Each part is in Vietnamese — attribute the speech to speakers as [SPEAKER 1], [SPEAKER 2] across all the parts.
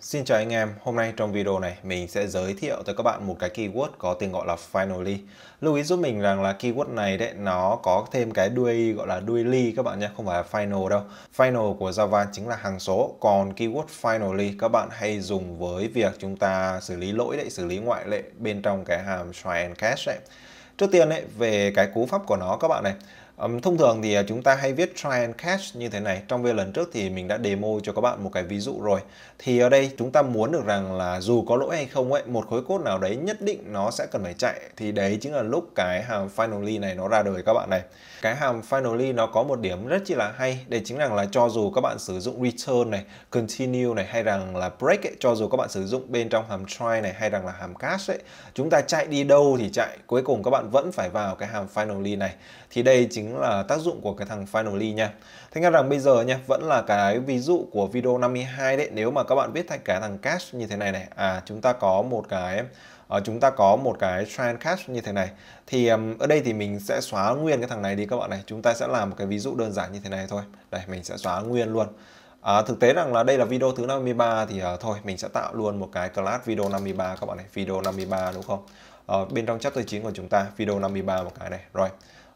[SPEAKER 1] Xin chào anh em, hôm nay trong video này mình sẽ giới thiệu tới các bạn một cái keyword có tên gọi là finally. Lưu ý giúp mình rằng là keyword này đấy nó có thêm cái đuôi gọi là đuôi ly các bạn nhé, không phải là final đâu. Final của Java chính là hàng số, còn keyword finally các bạn hay dùng với việc chúng ta xử lý lỗi đấy, xử lý ngoại lệ bên trong cái hàm try and catch đấy. Trước tiên đấy về cái cú pháp của nó các bạn này Um, thông thường thì à, chúng ta hay viết try and catch như thế này. Trong video lần trước thì mình đã demo cho các bạn một cái ví dụ rồi. Thì ở đây chúng ta muốn được rằng là dù có lỗi hay không ấy, một khối code nào đấy nhất định nó sẽ cần phải chạy. Thì đấy chính là lúc cái hàm finally này nó ra đời các bạn này. Cái hàm finally nó có một điểm rất chi là hay. Đây chính rằng là cho dù các bạn sử dụng return này, continue này hay rằng là break ấy, cho dù các bạn sử dụng bên trong hàm try này hay rằng là hàm catch ấy, chúng ta chạy đi đâu thì chạy, cuối cùng các bạn vẫn phải vào cái hàm finally này. Thì đây chính chính là tác dụng của cái thằng finally nha thế nên rằng bây giờ nha vẫn là cái ví dụ của video 52 đấy nếu mà các bạn biết thành cái thằng cash như thế này này à chúng ta có một cái uh, chúng ta có một cái trend cash như thế này thì um, ở đây thì mình sẽ xóa nguyên cái thằng này đi các bạn này chúng ta sẽ làm một cái ví dụ đơn giản như thế này thôi đây mình sẽ xóa nguyên luôn À, thực tế rằng là đây là video thứ 53 thì uh, thôi mình sẽ tạo luôn một cái class video 53 các bạn này video 53 đúng không ở ờ, bên trong chapter 9 của chúng ta video 53 một cái này rồi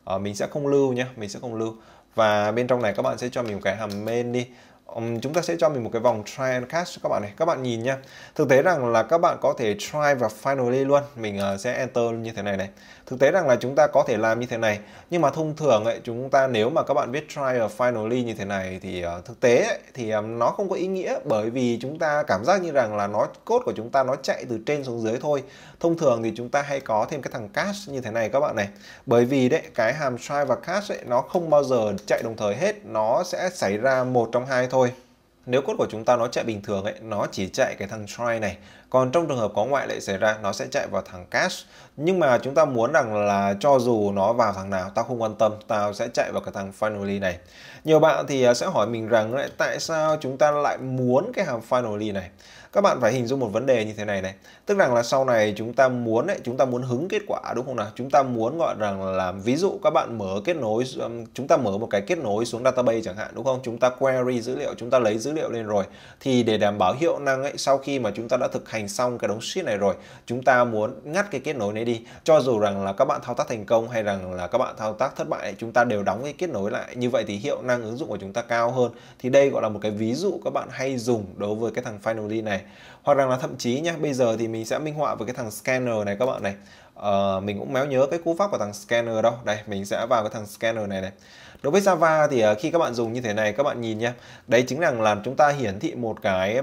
[SPEAKER 1] Ờ, mình sẽ không lưu nhé mình sẽ không lưu và bên trong này các bạn sẽ cho mình một cái hàm main đi um, chúng ta sẽ cho mình một cái vòng try and catch cho các bạn này các bạn nhìn nhá. thực tế rằng là các bạn có thể try và finally luôn mình uh, sẽ enter như thế này này thực tế rằng là chúng ta có thể làm như thế này nhưng mà thông thường ấy chúng ta nếu mà các bạn viết try và finally như thế này thì uh, thực tế ấy, thì um, nó không có ý nghĩa bởi vì chúng ta cảm giác như rằng là nó cốt của chúng ta nó chạy từ trên xuống dưới thôi thông thường thì chúng ta hay có thêm cái thằng catch như thế này các bạn này bởi vì đấy cái hàm try và catch ấy, nó không bao giờ chạy đồng thời hết nó sẽ xảy ra một trong hai thôi thôi nếu cốt của chúng ta nó chạy bình thường ấy, nó chỉ chạy cái thằng try này. Còn trong trường hợp có ngoại lệ xảy ra, nó sẽ chạy vào thằng cache Nhưng mà chúng ta muốn rằng là cho dù nó vào thằng nào, tao không quan tâm, tao sẽ chạy vào cái thằng finally này. Nhiều bạn thì à, sẽ hỏi mình rằng tại sao chúng ta lại muốn cái hàm finally này? các bạn phải hình dung một vấn đề như thế này này tức rằng là sau này chúng ta muốn ấy, chúng ta muốn hứng kết quả đúng không nào chúng ta muốn gọi rằng là ví dụ các bạn mở kết nối chúng ta mở một cái kết nối xuống database chẳng hạn đúng không chúng ta query dữ liệu chúng ta lấy dữ liệu lên rồi thì để đảm bảo hiệu năng ấy sau khi mà chúng ta đã thực hành xong cái đống sheet này rồi chúng ta muốn ngắt cái kết nối này đi cho dù rằng là các bạn thao tác thành công hay rằng là các bạn thao tác thất bại chúng ta đều đóng cái kết nối lại như vậy thì hiệu năng ứng dụng của chúng ta cao hơn thì đây gọi là một cái ví dụ các bạn hay dùng đối với cái thằng Finally này này hoặc rằng là thậm chí nhá bây giờ thì mình sẽ minh họa với cái thằng scanner này các bạn này à, mình cũng méo nhớ cái cú pháp của thằng scanner đâu đây mình sẽ vào cái thằng scanner này này đối với Java thì ờ, khi các bạn dùng như thế này các bạn nhìn nhé đấy chính là làm chúng ta hiển thị một cái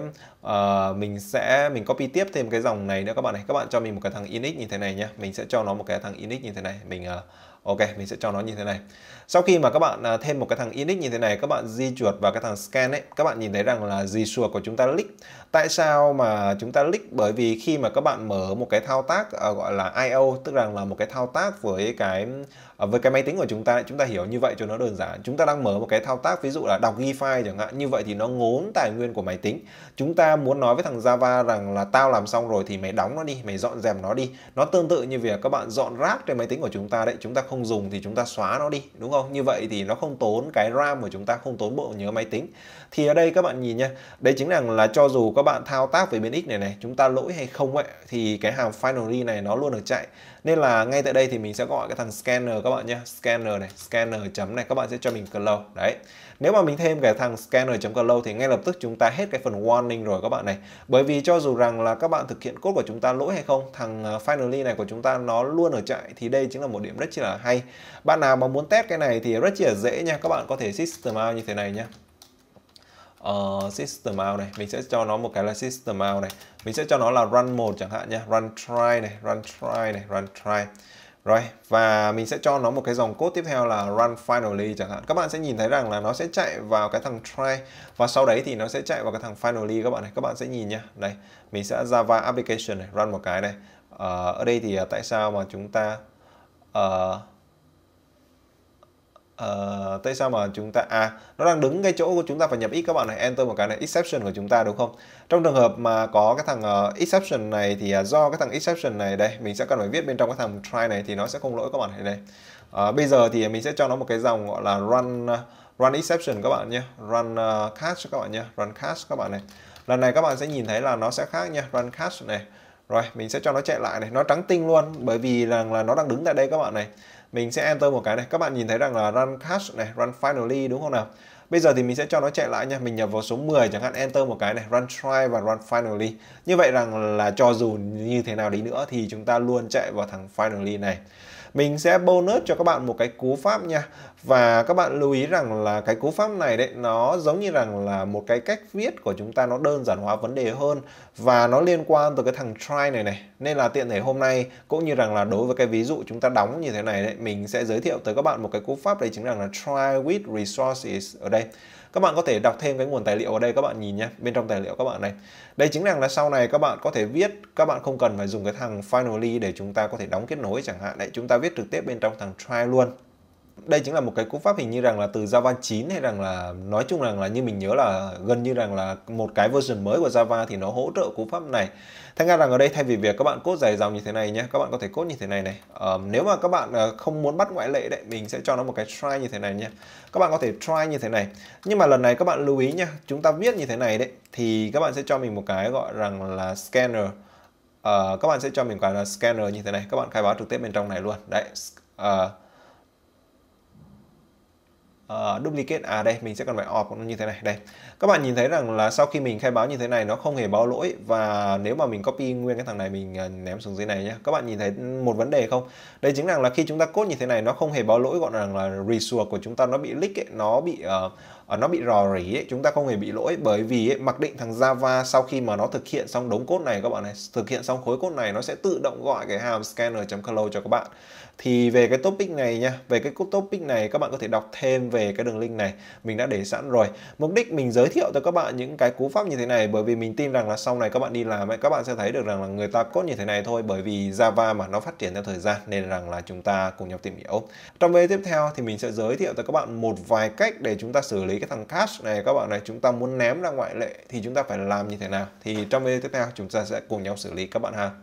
[SPEAKER 1] uh, mình sẽ mình copy tiếp thêm cái dòng này nữa các bạn này các bạn cho mình một cái thằng init như thế này nhá mình sẽ cho nó một cái thằng init như thế này mình uh, Ok, mình sẽ cho nó như thế này. Sau khi mà các bạn à, thêm một cái thằng init như thế này, các bạn di chuột vào cái thằng scan ấy, các bạn nhìn thấy rằng là di chuột của chúng ta click. Tại sao mà chúng ta click? Bởi vì khi mà các bạn mở một cái thao tác à, gọi là IO, tức rằng là một cái thao tác với cái à, với cái máy tính của chúng ta, chúng ta hiểu như vậy cho nó đơn giản. Chúng ta đang mở một cái thao tác ví dụ là đọc ghi file chẳng hạn, như vậy thì nó ngốn tài nguyên của máy tính. Chúng ta muốn nói với thằng Java rằng là tao làm xong rồi thì mày đóng nó đi, mày dọn dẹp nó đi. Nó tương tự như việc các bạn dọn rác trên máy tính của chúng ta đấy, chúng ta không không dùng thì chúng ta xóa nó đi đúng không như vậy thì nó không tốn cái ram của chúng ta không tốn bộ nhớ máy tính thì ở đây các bạn nhìn nha đây chính là là cho dù các bạn thao tác về bên x này này chúng ta lỗi hay không ấy thì cái hàm finally này nó luôn được chạy nên là ngay tại đây thì mình sẽ gọi cái thằng scanner các bạn nhé scanner này scanner chấm này các bạn sẽ cho mình close đấy nếu mà mình thêm cái thằng scanner chấm close thì ngay lập tức chúng ta hết cái phần warning rồi các bạn này bởi vì cho dù rằng là các bạn thực hiện code của chúng ta lỗi hay không thằng ờ, finally này của chúng ta nó luôn ở chạy thì đây chính là một điểm rất là hay hay bạn nào mà muốn test cái này thì rất là dễ nha các bạn có thể system out như thế này nhé uh, ờ, system out này mình sẽ cho nó một cái là system out này mình sẽ cho nó là run một chẳng hạn nhé run try này run try này run try rồi và mình sẽ cho nó một cái dòng code tiếp theo là run finally chẳng hạn các bạn sẽ nhìn thấy rằng là nó sẽ chạy vào cái thằng try và sau đấy thì nó sẽ chạy vào cái thằng finally các bạn này các bạn sẽ nhìn nhá đây mình sẽ java application này run một cái này uh, ở đây thì à, tại sao mà chúng ta uh, Uh, tại sao mà chúng ta à nó đang đứng cái chỗ của chúng ta phải nhập ít các bạn này enter một cái này exception của chúng ta đúng không trong trường hợp mà có cái thằng uh, exception này thì uh, do cái thằng exception này đây mình sẽ cần phải viết bên trong cái thằng try này thì nó sẽ không lỗi các bạn này đây uh, bây giờ thì mình sẽ cho nó một cái dòng gọi là run uh, run exception các bạn nhé run uh, catch các bạn nhé run catch các bạn này lần này các bạn sẽ nhìn thấy là nó sẽ khác nha run catch này rồi mình sẽ cho nó chạy lại này nó trắng tinh luôn bởi vì là, là nó đang đứng tại đây các bạn này mình sẽ enter một cái này các bạn nhìn thấy rằng là run cache này run finally đúng không nào Bây giờ thì mình sẽ cho nó chạy lại nha, mình nhập vào số 10 chẳng hạn enter một cái này, run try và run finally. Như vậy rằng là cho dù như thế nào đi nữa thì chúng ta luôn chạy vào thằng finally này mình sẽ bonus cho các bạn một cái cú pháp nha và các bạn lưu ý rằng là cái cú pháp này đấy nó giống như rằng là một cái cách viết của chúng ta nó đơn giản hóa vấn đề hơn và nó liên quan tới cái thằng try này này nên là tiện thể hôm nay cũng như rằng là đối với cái ví dụ chúng ta đóng như thế này đấy mình sẽ giới thiệu tới các bạn một cái cú pháp đấy chính là try with resources ở đây các bạn có thể đọc thêm cái nguồn tài liệu ở đây các bạn nhìn nhé bên trong tài liệu các bạn này đây chính là là sau này các bạn có thể viết các bạn không cần phải dùng cái thằng finally để chúng ta có thể đóng kết nối chẳng hạn đấy chúng ta viết trực tiếp bên trong thằng try luôn đây chính là một cái cú pháp hình như rằng là từ Java 9 hay rằng là nói chung rằng là như mình nhớ là gần như rằng là một cái version mới của Java thì nó hỗ trợ cú pháp này. Thành ra rằng ở đây thay vì việc các bạn cốt dài dòng như thế này nhé, các bạn có thể cốt như thế này này. À, nếu mà các bạn ờ, không muốn bắt ngoại lệ đấy, mình sẽ cho nó một cái try như thế này nhé. Các bạn có thể try như thế này. Nhưng mà lần này các bạn lưu ý nhé, chúng ta viết như thế này đấy thì các bạn sẽ cho mình một cái gọi rằng là scanner. À, các bạn sẽ cho mình cái là scanner như thế này. Các bạn khai báo trực tiếp bên trong này luôn. Đấy. À, uh, duplicate à đây mình sẽ cần phải org như thế này đây các bạn nhìn thấy rằng là sau khi mình khai báo như thế này nó không hề báo lỗi và nếu mà mình copy nguyên cái thằng này mình ờ, ném xuống dưới này nhé các bạn nhìn thấy một vấn đề không đây chính là khi chúng ta code như thế này nó không hề báo lỗi gọi là, là resource của chúng ta nó bị leak ấy, nó bị uh, Ờ, nó bị rò rỉ ấy, chúng ta không hề bị lỗi bởi vì ấy, mặc định thằng Java sau khi mà nó thực hiện xong đống cốt này các bạn này thực hiện xong khối cốt này nó sẽ tự động gọi cái hàm scanner.clo cho các bạn thì về cái topic này nha về cái topic này các bạn có thể đọc thêm về cái đường link này mình đã để sẵn rồi mục đích mình giới thiệu cho các bạn những cái cú pháp như thế này bởi vì mình tin rằng là sau này các bạn đi làm ấy các bạn sẽ thấy được rằng là người ta cốt như thế này thôi bởi vì Java mà nó phát triển theo thời gian nên rằng là chúng ta cùng nhau tìm hiểu trong video tiếp theo thì mình sẽ giới thiệu cho các bạn một vài cách để chúng ta xử lý cái thằng cash này các bạn này chúng ta muốn ném ra ngoại lệ thì chúng ta phải làm như thế nào thì trong video tiếp theo chúng ta sẽ cùng nhau xử lý các bạn ha